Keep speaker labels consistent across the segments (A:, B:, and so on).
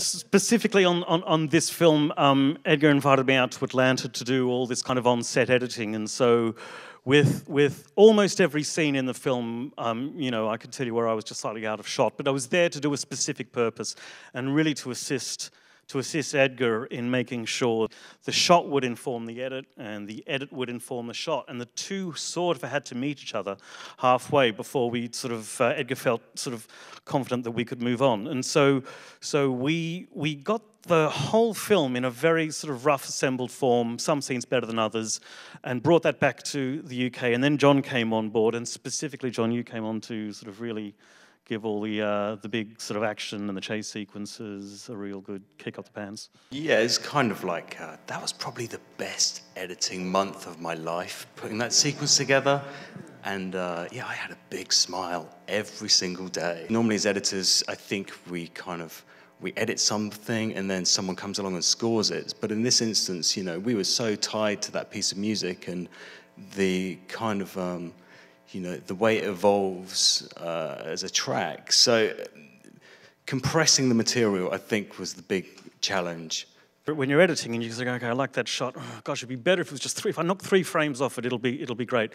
A: specifically on, on, on, this film, um, Edgar invited me out to Atlanta to do all this kind of on-set editing, and so with with almost every scene in the film, um, you know, I could tell you where I was just slightly out of shot, but I was there to do a specific purpose and really to assist to assist Edgar in making sure the shot would inform the edit and the edit would inform the shot. And the two sort of had to meet each other halfway before we sort of, uh, Edgar felt sort of confident that we could move on. And so, so we, we got the whole film in a very sort of rough assembled form, some scenes better than others, and brought that back to the UK. And then John came on board, and specifically, John, you came on to sort of really give all the uh, the big sort of action and the chase sequences a real good kick up the pants. Yeah, it's kind of like uh, that was probably the best
B: editing month of my life putting that sequence together. And uh, yeah, I had a big smile every single day. Normally, as editors, I think we kind of we edit something and then someone comes along and scores it. But in this instance, you know, we were so tied to that piece of music and the kind of um, you know, the way it evolves uh, as a track. So compressing the material,
A: I think, was the big challenge. But when you're editing and you say, okay, I like that shot. Oh, gosh, it'd be better if it was just three. If I knock three frames off it, it'll be it'll be great.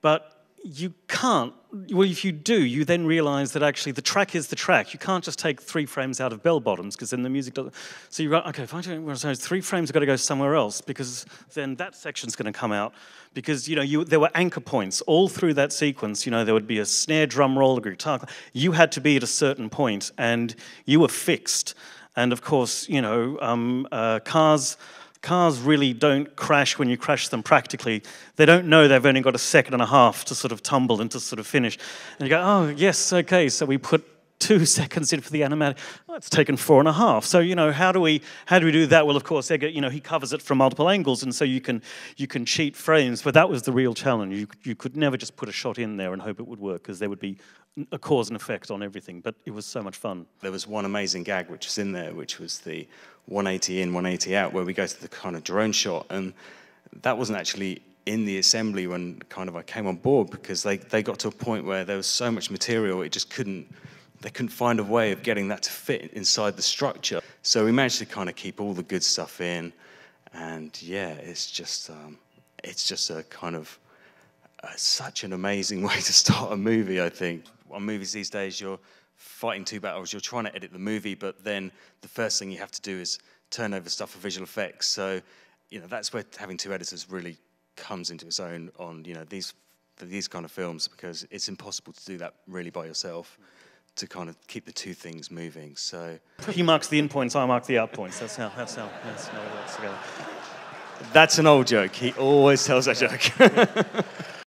A: But you can't, well, if you do, you then realize that actually the track is the track. You can't just take three frames out of bell bottoms because then the music doesn't. So you go, okay, if I don't want three frames, have got to go somewhere else because then that section's going to come out. Because, you know, you, there were anchor points all through that sequence. You know, there would be a snare drum roll, a guitar. You had to be at a certain point and you were fixed. And of course, you know, um, uh, cars cars really don't crash when you crash them practically. They don't know they've only got a second and a half to sort of tumble and to sort of finish. And you go, oh, yes, okay. So we put two seconds in for the animatic. Well, it's taken four and a half. So you know, how do we how do we do that? Well, of course, Edgar. you know, he covers it from multiple angles, and so you can you can cheat frames. But that was the real challenge. You you could never just put a shot in there and hope it would work, because there would be a cause and effect on everything. But it was so much fun. There was one amazing gag which
B: was in there, which was the 180 in, 180 out, where we go to the kind of drone shot, and that wasn't actually in the assembly when kind of I came on board because they, they got to a point where there was so much material it just couldn't they couldn't find a way of getting that to fit inside the structure. So we managed to kind of keep all the good stuff in, and yeah, it's just um, it's just a kind of uh, such an amazing way to start a movie. I think on movies these days, you're fighting two battles. You're trying to edit the movie, but then the first thing you have to do is turn over stuff for visual effects. So you know that's where having two editors really comes into its own on you know these these kind of films because it's impossible to do that really by yourself to kind of keep the two things moving. So
A: he marks the in points, I mark the out points. That's how that's how that's how it works together.
B: That's an old joke. He always tells that joke.